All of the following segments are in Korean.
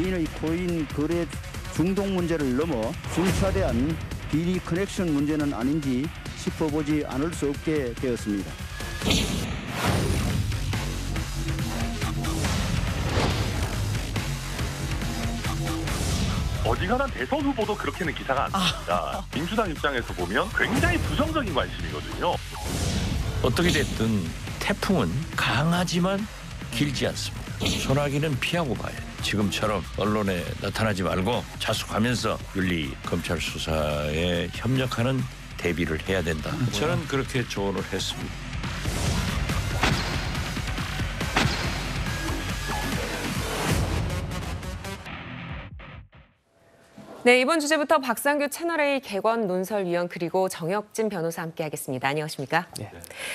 개인의 코인 거래 중독 문제를 넘어 순차대한 비리 커넥션 문제는 아닌지 짚어보지 않을 수 없게 되었습니다. 어지간한 대선 후보도 그렇게는 기사가 안 납니다. 아. 민주당 입장에서 보면 굉장히 부정적인 관심이거든요. 어떻게 됐든 태풍은 강하지만 길지 않습니다. 소나기는 피하고 가야 지금처럼 언론에 나타나지 말고 자숙하면서 윤리 검찰 수사에 협력하는 대비를 해야 된다. 음, 저는 그렇게 조언을 했습니다. 네, 이번 주제부터 박상규 채널A 개관 논설위원 그리고 정혁진 변호사 함께하겠습니다. 안녕하십니까? 네.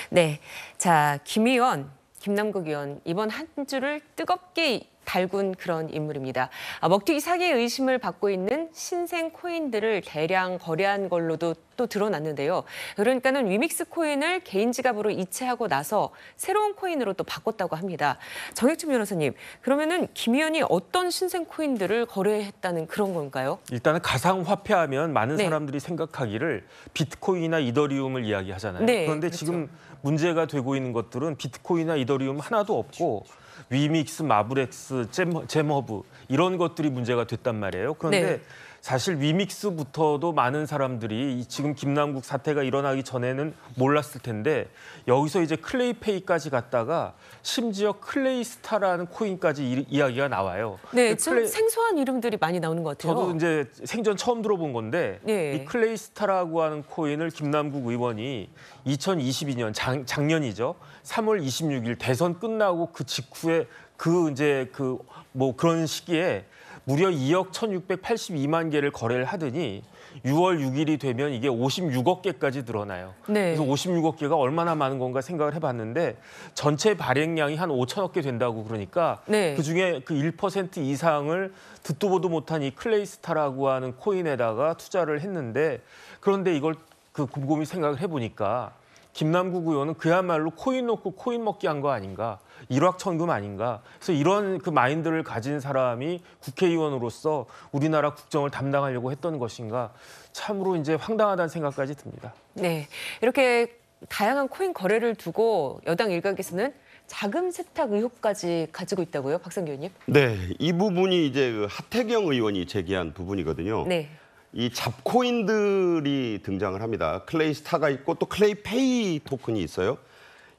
네, 자, 김 의원, 김남국 의원, 이번 한 주를 뜨겁게 달군 그런 인물입니다. 아, 먹튀기 사기 의심을 받고 있는 신생 코인들을 대량 거래한 걸로도 또 드러났는데요. 그러니까는 위믹스 코인을 개인 지갑으로 이체하고 나서 새로운 코인으로 또 바꿨다고 합니다. 정혁준 변호사님, 그러면은 김 의원이 어떤 신생 코인들을 거래했다는 그런 건가요? 일단은 가상 화폐하면 많은 네. 사람들이 생각하기를 비트코인이나 이더리움을 이야기하잖아요. 네, 그런데 그렇죠. 지금 문제가 되고 있는 것들은 비트코인이나 이더리움 하나도 없고 그렇죠. 위믹스, 마브렉스 제머브 이런 것들이 문제가 됐단 말이에요. 그런데 네. 사실 위믹스부터도 많은 사람들이 지금 김남국 사태가 일어나기 전에는 몰랐을 텐데 여기서 이제 클레이페이까지 갔다가 심지어 클레이스타라는 코인까지 이, 야기가 나와요. 네, 클레이... 생소한 이름들이 많이 나오는 것 같아요. 저도 이제 생전 처음 들어본 건데 네. 이 클레이스타라고 하는 코인을 김남국 의원이 2022년 작, 작년이죠. 3월 26일 대선 끝나고 그 직후에 그 이제 그 뭐 그런 시기에 무려 2억 1,682만 개를 거래를 하더니 6월 6일이 되면 이게 56억 개까지 늘어나요. 네. 그래서 56억 개가 얼마나 많은 건가 생각을 해봤는데 전체 발행량이 한 5천억 개 된다고 그러니까 네. 그중에 그 1% 이상을 듣도 보도 못한 이 클레이스타라고 하는 코인에다가 투자를 했는데 그런데 이걸 그 곰곰이 생각을 해보니까 김남국 의원은 그야말로 코인 놓고 코인 먹기 한 거 아닌가 일확천금 아닌가 그래서 이런 그 마인드를 가진 사람이 국회의원으로서 우리나라 국정을 담당하려고 했던 것인가 참으로 이제 황당하다는 생각까지 듭니다. 네 이렇게 다양한 코인 거래를 두고 여당 일각에서는 자금 세탁 의혹까지 가지고 있다고요, 박성규 의원님? 네, 이 부분이 이제 그 하태경 의원이 제기한 부분이거든요. 네. 이 잡코인들이 등장을 합니다. 클레이 스타가 있고 또 클레이 페이 토큰이 있어요.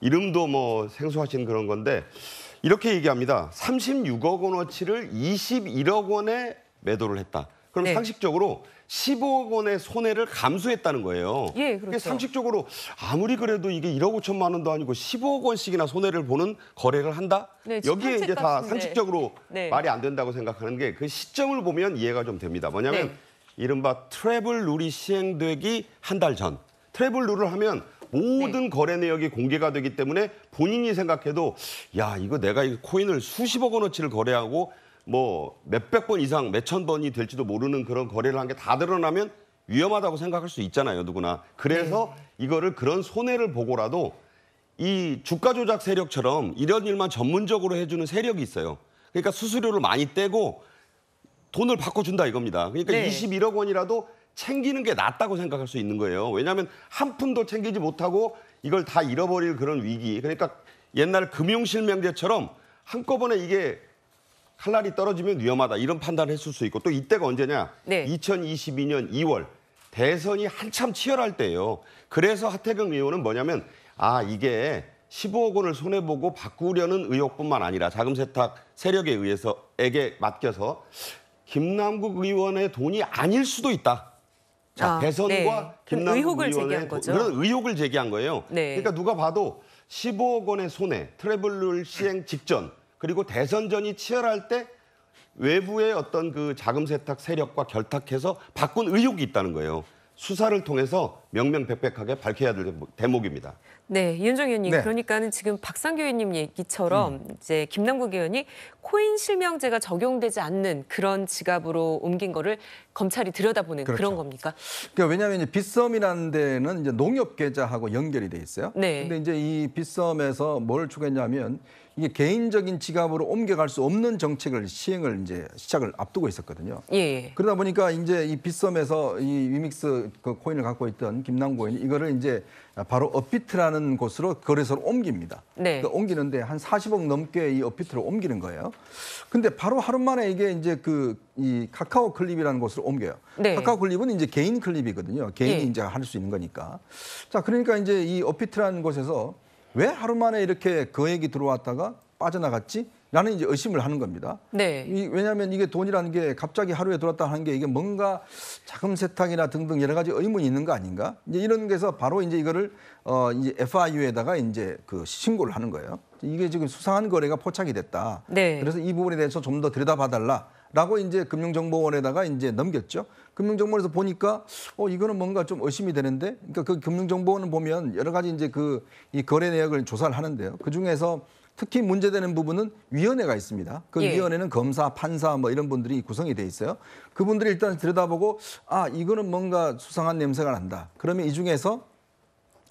이름도 뭐 생소하신 그런 건데 이렇게 얘기합니다. 36억 원어치를 21억 원에 매도를 했다. 그럼 네. 상식적으로 15억 원의 손해를 감수했다는 거예요. 예, 그렇죠. 상식적으로 아무리 그래도 이게 1억 5천만 원도 아니고 15억 원씩이나 손해를 보는 거래를 한다. 네, 여기에 이제 다 상식적으로 네. 말이 안 된다고 생각하는 게 그 시점을 보면 이해가 좀 됩니다. 뭐냐면 네. 이른바 트래블 룰이 시행되기 한 달 전. 트래블 룰을 하면 모든 네. 거래 내역이 공개가 되기 때문에 본인이 생각해도 야 이거 내가 이 코인을 수십억 원어치를 거래하고 뭐 몇백 번 이상 몇천 번이 될지도 모르는 그런 거래를 한 게 다 드러나면 위험하다고 생각할 수 있잖아요 누구나 그래서 네. 이거를 그런 손해를 보고라도 이 주가 조작 세력처럼 이런 일만 전문적으로 해주는 세력이 있어요 그러니까 수수료를 많이 떼고 돈을 바꿔준다 이겁니다. 그러니까 네. 21억 원이라도 챙기는 게 낫다고 생각할 수 있는 거예요. 왜냐하면 한 푼도 챙기지 못하고 이걸 다 잃어버릴 그런 위기. 그러니까 옛날 금융실명제처럼 한꺼번에 이게 칼날이 떨어지면 위험하다 이런 판단을 했을 수 있고 또 이때가 언제냐? 네. 2022년 2월 대선이 한참 치열할 때예요. 그래서 하태경 의원은 뭐냐면 아 이게 15억 원을 손해 보고 바꾸려는 의혹뿐만 아니라 자금 세탁 세력에 의해서 에게 맡겨서 김남국 의원의 돈이 아닐 수도 있다. 자, 아, 대선과 네. 김남국 의혹을 의원의 제기한 거죠. 그런 의혹을 제기한 거예요. 네. 그러니까 누가 봐도 15억 원의 손해, 트래블 룰 시행 직전, 그리고 대선전이 치열할 때 외부의 어떤 그 자금 세탁 세력과 결탁해서 바꾼 의혹이 있다는 거예요. 수사를 통해서 명명백백하게 밝혀야 될 대목입니다. 네, 이현 의원님. 네. 그러니까는 지금 박상규 의원님 얘기처럼 음. 이제 김남국 의원이 코인 실명제가 적용되지 않는 그런 지갑으로 옮긴 거를 검찰이 들여다보는 그렇죠. 그런 겁니까? 그러니까 왜냐하면 이제 빗썸이라는 데는 이제 농협 계좌하고 연결이 돼 있어요. 네. 근데 이제 이 빗썸에서 뭘 추구했냐면 이게 개인적인 지갑으로 옮겨갈 수 없는 정책을 시행을 이제 시작을 앞두고 있었거든요. 예. 예. 그러다 보니까 이제 이 빗썸에서 이 위믹스 그 코인을 갖고 있던 김남고인이 이거를 이제 바로 업비트라는 곳으로 거래소로 옮깁니다. 네. 그러니까 옮기는데 한 40억 넘게 이 업비트로 옮기는 거예요. 근데 바로 하루 만에 이게 이제 그 이 카카오 클립이라는 곳으로 옮겨요. 네. 카카오 클립은 이제 개인 클립이거든요. 개인이 예. 이제 할 수 있는 거니까. 자, 그러니까 이제 이 업비트라는 곳에서 왜 하루 만에 이렇게 거액이 그 들어왔다가 빠져나갔지? 라는 이제 의심을 하는 겁니다. 네. 이, 왜냐하면 이게 돈이라는 게 갑자기 하루에 들어왔다 하는 게 이게 뭔가 자금 세탁이나 등등 여러 가지 의문이 있는 거 아닌가? 이제 이런 게서 바로 이제 이거를 어 이제 FIU에다가 이제 그 신고를 하는 거예요. 이게 지금 수상한 거래가 포착이 됐다. 네. 그래서 이 부분에 대해서 좀 더 들여다봐달라. 라고 이제 금융정보원에다가 이제 넘겼죠. 금융정보원에서 보니까 어 이거는 뭔가 좀 의심이 되는데 그러니까 그 금융정보원은 보면 여러 가지 이제 그 이 거래 내역을 조사를 하는데요. 그 중에서 특히 문제되는 부분은 위원회가 있습니다. 그 예. 위원회는 검사, 판사 뭐 이런 분들이 구성이 돼 있어요. 그분들이 일단 들여다보고 아 이거는 뭔가 수상한 냄새가 난다. 그러면 이 중에서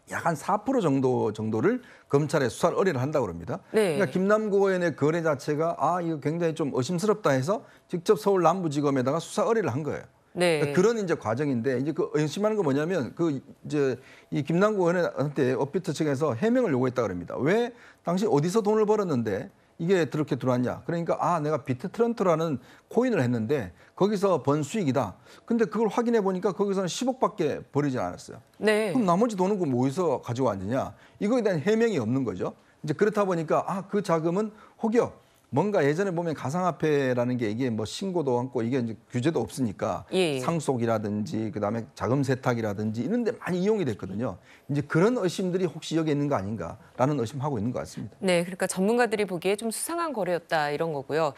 약한4% 정도 정도를 검찰에 수사를 의뢰를 한다고 합니다. 네. 그러니까 김남구 의원의 거래 자체가 아 이거 굉장히 좀 의심스럽다 해서 직접 서울 남부지검에다가 수사 의뢰를 한 거예요. 네. 그러니까 그런 이제 과정인데 이제 그 의심하는 거 뭐냐면 그 이제 이김남구 의원한테 업비트 측에서 해명을 요구했다 그럽니다. 왜 당시 어디서 돈을 벌었는데 이게 그렇게 들어왔냐. 그러니까 아 내가 비트트런트라는 코인을 했는데 거기서 번 수익이다. 근데 그걸 확인해 보니까 거기서는 10억밖에 버리지 않았어요. 네. 그럼 나머지 돈은 그럼 어디서 가지고 왔느냐. 이거에 대한 해명이 없는 거죠. 이제 그렇다 보니까 아 그 자금은 혹여 뭔가 예전에 보면 가상화폐라는 게 이게 뭐 신고도 않고 이게 이제 규제도 없으니까 예, 예. 상속이라든지 그다음에 자금 세탁이라든지 이런 데 많이 이용이 됐거든요. 이제 그런 의심들이 혹시 여기 있는 거 아닌가라는 의심하고 있는 것 같습니다. 네, 그러니까 전문가들이 보기에 좀 수상한 거래였다 이런 거고요.